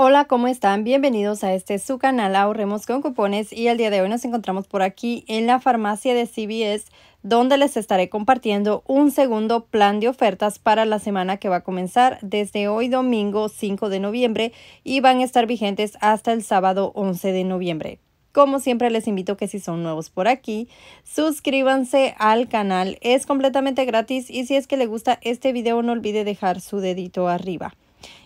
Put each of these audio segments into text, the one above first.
Hola, ¿cómo están? Bienvenidos a este su canal Ahorremos con Cupones y el día de hoy nos encontramos por aquí en la farmacia de CBS donde les estaré compartiendo un segundo plan de ofertas para la semana que va a comenzar desde hoy domingo 5 de noviembre y van a estar vigentes hasta el sábado 11 de noviembre. Como siempre les invito que si son nuevos por aquí, suscríbanse al canal, es completamente gratis y si es que le gusta este video no olvide dejar su dedito arriba.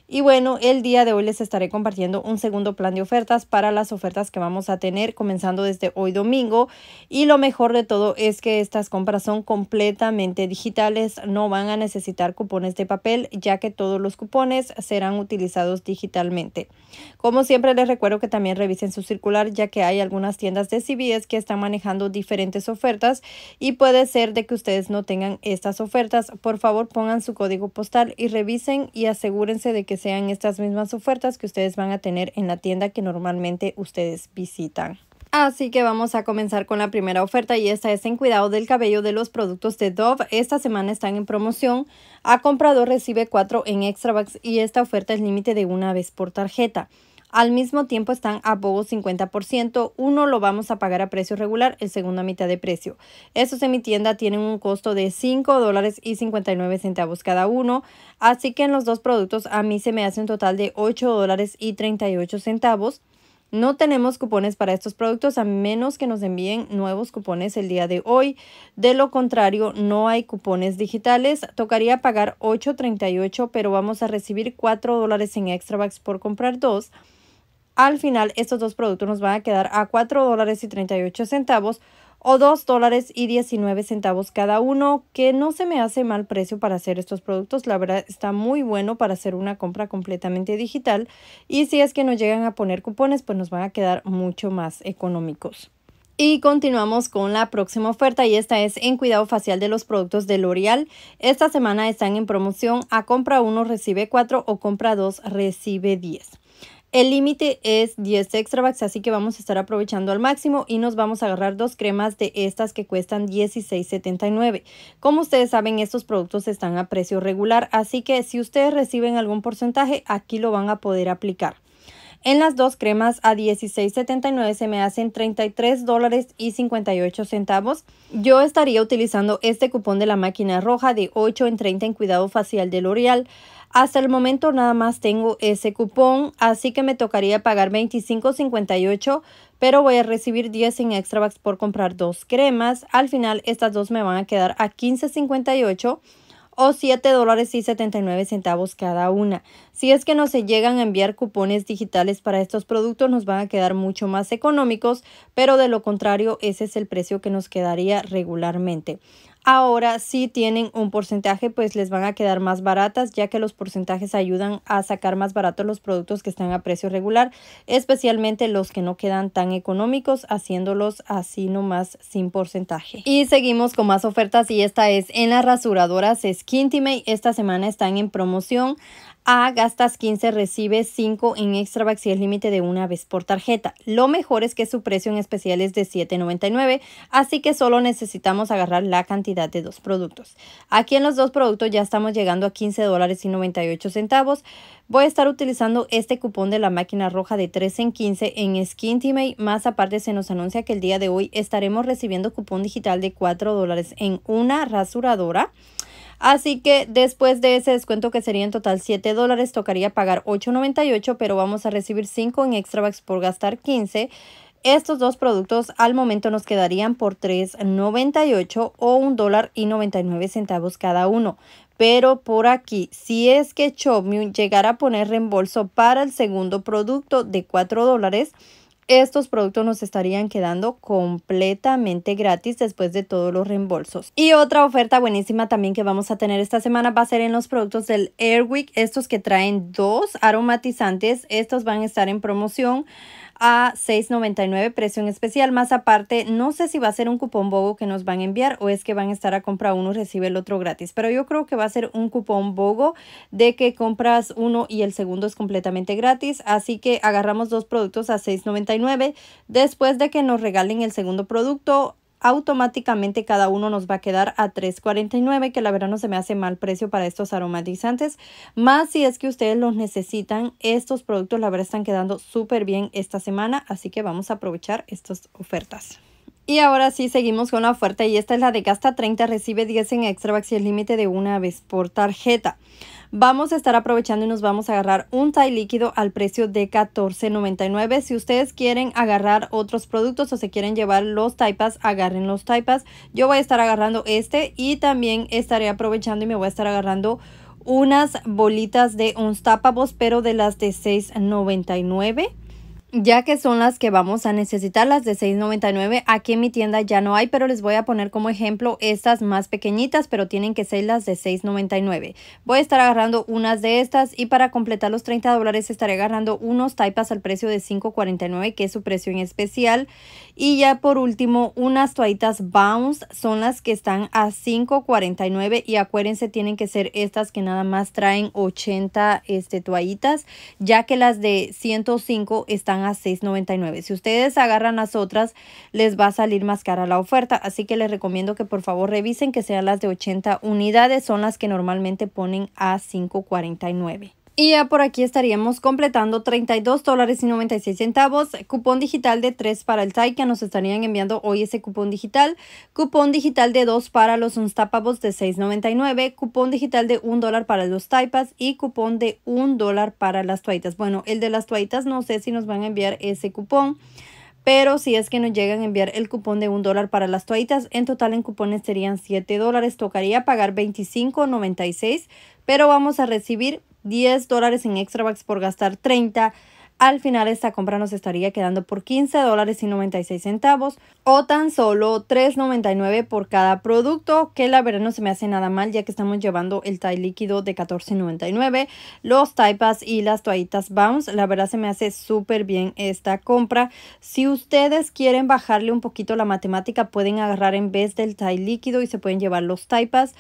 Y bueno, el día de hoy les estaré compartiendo un segundo plan de ofertas para las ofertas que vamos a tener comenzando desde hoy domingo. Y lo mejor de todo es que estas compras son completamente digitales, no van a necesitar cupones de papel ya que todos los cupones serán utilizados digitalmente. Como siempre les recuerdo que también revisen su circular ya que hay algunas tiendas de CBS que están manejando diferentes ofertas y puede ser de que ustedes no tengan estas ofertas. Por favor pongan su código postal y revisen y asegúrense de que que sean estas mismas ofertas que ustedes van a tener en la tienda que normalmente ustedes visitan. Así que vamos a comenzar con la primera oferta y esta es en cuidado del cabello de los productos de Dove. Esta semana están en promoción. A comprador recibe 4 en extra bucks y esta oferta es límite de una vez por tarjeta. Al mismo tiempo están a bobo 50%, uno lo vamos a pagar a precio regular, el segundo a mitad de precio. Estos en mi tienda tienen un costo de $5.59 dólares y centavos cada uno, así que en los dos productos a mí se me hace un total de $8.38. dólares y centavos. No tenemos cupones para estos productos a menos que nos envíen nuevos cupones el día de hoy. De lo contrario, no hay cupones digitales. Tocaría pagar 8.38, pero vamos a recibir 4 en extra bucks por comprar dos. Al final, estos dos productos nos van a quedar a $4.38 dólares y o $2.19 dólares cada uno, que no se me hace mal precio para hacer estos productos. La verdad está muy bueno para hacer una compra completamente digital y si es que nos llegan a poner cupones, pues nos van a quedar mucho más económicos. Y continuamos con la próxima oferta y esta es en cuidado facial de los productos de L'Oreal. Esta semana están en promoción a compra 1 recibe 4 o compra 2 recibe 10. El límite es 10 extra bucks, así que vamos a estar aprovechando al máximo y nos vamos a agarrar dos cremas de estas que cuestan $16.79. Como ustedes saben, estos productos están a precio regular, así que si ustedes reciben algún porcentaje, aquí lo van a poder aplicar. En las dos cremas a $16.79 se me hacen $33.58. dólares y centavos. Yo estaría utilizando este cupón de la máquina roja de 8 en 30 en cuidado facial de L'Oreal. Hasta el momento nada más tengo ese cupón, así que me tocaría pagar $25.58, pero voy a recibir 10 en Extra bucks por comprar dos cremas. Al final estas dos me van a quedar a $15.58 o $7.79 dólares cada una. Si es que no se llegan a enviar cupones digitales para estos productos, nos van a quedar mucho más económicos, pero de lo contrario, ese es el precio que nos quedaría regularmente. Ahora, si tienen un porcentaje, pues les van a quedar más baratas, ya que los porcentajes ayudan a sacar más baratos los productos que están a precio regular, especialmente los que no quedan tan económicos, haciéndolos así nomás sin porcentaje. Y seguimos con más ofertas y esta es en las rasuradoras Skintimate. Esta semana están en promoción a, gastas 15, recibes 5 en Extravax y el límite de una vez por tarjeta. Lo mejor es que su precio en especial es de $7.99, así que solo necesitamos agarrar la cantidad de dos productos. Aquí en los dos productos ya estamos llegando a $15.98. Voy a estar utilizando este cupón de la máquina roja de 3 en 15 en teammate Más aparte se nos anuncia que el día de hoy estaremos recibiendo cupón digital de $4 en una rasuradora. Así que después de ese descuento que sería en total 7 dólares, tocaría pagar 8.98, pero vamos a recibir 5 en extra bucks por gastar 15. Estos dos productos al momento nos quedarían por 3.98 o $1.99 y centavos cada uno. Pero por aquí, si es que Shopmium llegara a poner reembolso para el segundo producto de 4 dólares, estos productos nos estarían quedando completamente gratis después de todos los reembolsos. Y otra oferta buenísima también que vamos a tener esta semana va a ser en los productos del Airwick, estos que traen dos aromatizantes, estos van a estar en promoción a 6.99, precio en especial, más aparte, no sé si va a ser un cupón BOGO que nos van a enviar o es que van a estar a compra uno, recibe el otro gratis, pero yo creo que va a ser un cupón BOGO de que compras uno y el segundo es completamente gratis, así que agarramos dos productos a 6.99, después de que nos regalen el segundo producto, automáticamente cada uno nos va a quedar a 3.49 que la verdad no se me hace mal precio para estos aromatizantes más si es que ustedes los necesitan estos productos la verdad están quedando súper bien esta semana así que vamos a aprovechar estas ofertas y ahora sí, seguimos con la oferta y esta es la de gasta 30, recibe 10 en extra y el límite de una vez por tarjeta. Vamos a estar aprovechando y nos vamos a agarrar un tie líquido al precio de $14.99. Si ustedes quieren agarrar otros productos o se quieren llevar los taipas, agarren los taipas. Yo voy a estar agarrando este y también estaré aprovechando y me voy a estar agarrando unas bolitas de un tapabo, pero de las de $6.99 ya que son las que vamos a necesitar, las de $6.99. Aquí en mi tienda ya no hay, pero les voy a poner como ejemplo estas más pequeñitas, pero tienen que ser las de $6.99. Voy a estar agarrando unas de estas y para completar los $30 dólares estaré agarrando unos taipas al precio de $5.49, que es su precio en especial. Y ya por último, unas toallitas Bounce son las que están a $5.49 y acuérdense, tienen que ser estas que nada más traen 80 este, toallitas, ya que las de 105 están a 6.99. Si ustedes agarran las otras, les va a salir más cara la oferta. Así que les recomiendo que por favor revisen que sean las de 80 unidades. Son las que normalmente ponen a 5.49. Y ya por aquí estaríamos completando 32 dólares y 96 centavos, cupón digital de 3 para el Tai que nos estarían enviando hoy ese cupón digital, cupón digital de 2 para los Unstapables de 6.99, cupón digital de 1 dólar para los Taipas y cupón de 1 dólar para las toallitas. Bueno, el de las toallitas no sé si nos van a enviar ese cupón. Pero si es que nos llegan a enviar el cupón de 1 dólar para las toallitas, en total en cupones serían 7 dólares. Tocaría pagar 25.96, pero vamos a recibir 10 dólares en extra bucks por gastar 30. Al final esta compra nos estaría quedando por 15 dólares y 96 centavos o tan solo 3.99 por cada producto que la verdad no se me hace nada mal ya que estamos llevando el tie líquido de 14.99 los taipas y las toallitas bounce la verdad se me hace súper bien esta compra si ustedes quieren bajarle un poquito la matemática pueden agarrar en vez del tie líquido y se pueden llevar los taipas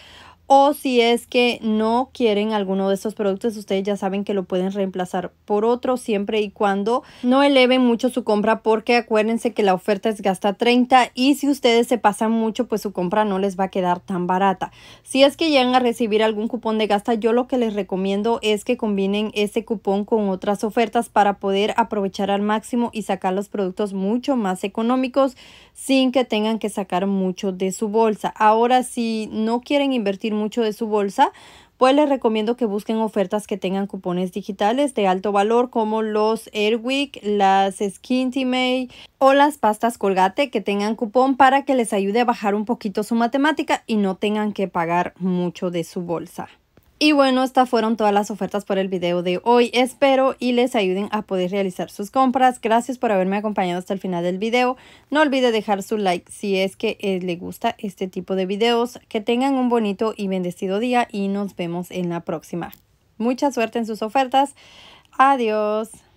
o si es que no quieren alguno de estos productos, ustedes ya saben que lo pueden reemplazar por otro siempre y cuando no eleven mucho su compra porque acuérdense que la oferta es gasta 30 y si ustedes se pasan mucho pues su compra no les va a quedar tan barata. Si es que llegan a recibir algún cupón de gasta, yo lo que les recomiendo es que combinen ese cupón con otras ofertas para poder aprovechar al máximo y sacar los productos mucho más económicos sin que tengan que sacar mucho de su bolsa. Ahora si no quieren invertir mucho de su bolsa, pues les recomiendo que busquen ofertas que tengan cupones digitales de alto valor como los Airwick, las May o las pastas Colgate que tengan cupón para que les ayude a bajar un poquito su matemática y no tengan que pagar mucho de su bolsa. Y bueno, estas fueron todas las ofertas por el video de hoy. Espero y les ayuden a poder realizar sus compras. Gracias por haberme acompañado hasta el final del video. No olvide dejar su like si es que eh, le gusta este tipo de videos. Que tengan un bonito y bendecido día y nos vemos en la próxima. Mucha suerte en sus ofertas. Adiós.